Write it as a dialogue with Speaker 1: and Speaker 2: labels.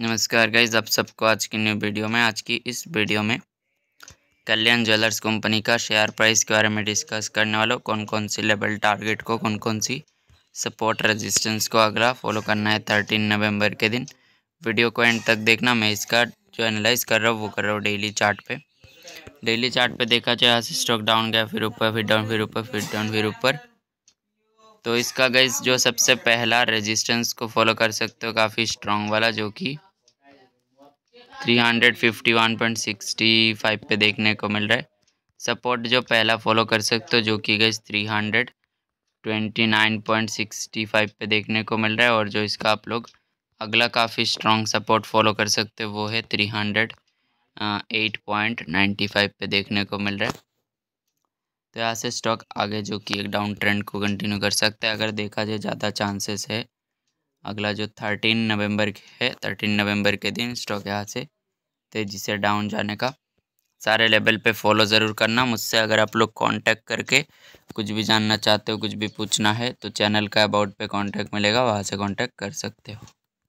Speaker 1: नमस्कार गाइज आप सबको आज की न्यू वीडियो में आज की इस वीडियो में कल्याण ज्वेलर्स कंपनी का शेयर प्राइस के बारे में डिस्कस करने वालों कौन कौन सी लेवल टारगेट को कौन कौन सी सपोर्ट रेजिस्टेंस को अगला फॉलो करना है थर्टीन नवंबर के दिन वीडियो को एंड तक देखना मैं इसका जो एनालाइज कर रहा हूँ वो कर रहा हूँ डेली चार्ट पे डेली चार्ट पे देखा जाए यहाँ से स्टॉक डाउन गया फिर ऊपर फिर डाउन फिर ऊपर फिर डाउन फिर ऊपर तो इसका गाइज जो सबसे पहला रेजिस्टेंस को फॉलो कर सकते हो काफ़ी स्ट्रॉन्ग वाला जो कि three hundred fifty one point sixty five पे देखने को मिल रहा है सपोर्ट जो पहला फॉलो कर सकते हो जो कि गई three hundred twenty nine point sixty five पे देखने को मिल रहा है और जो इसका आप लोग अगला काफ़ी स्ट्रॉन्ग सपोर्ट फॉलो कर सकते हो वो है three hundred eight point ninety five पे देखने को मिल रहा है तो यहाँ से स्टॉक आगे जो कि एक डाउन ट्रेंड को कंटिन्यू कर सकता है अगर देखा जाए ज़्यादा चांसेस है अगला जो थर्टीन नवंबर है थर्टीन नवंबर के दिन स्टॉक यहाँ से तेज़ी से डाउन जाने का सारे लेवल पे फॉलो ज़रूर करना मुझसे अगर आप लोग कांटेक्ट करके कुछ भी जानना चाहते हो कुछ भी पूछना है तो चैनल का अबाउट पे कांटेक्ट मिलेगा वहाँ से कांटेक्ट कर सकते हो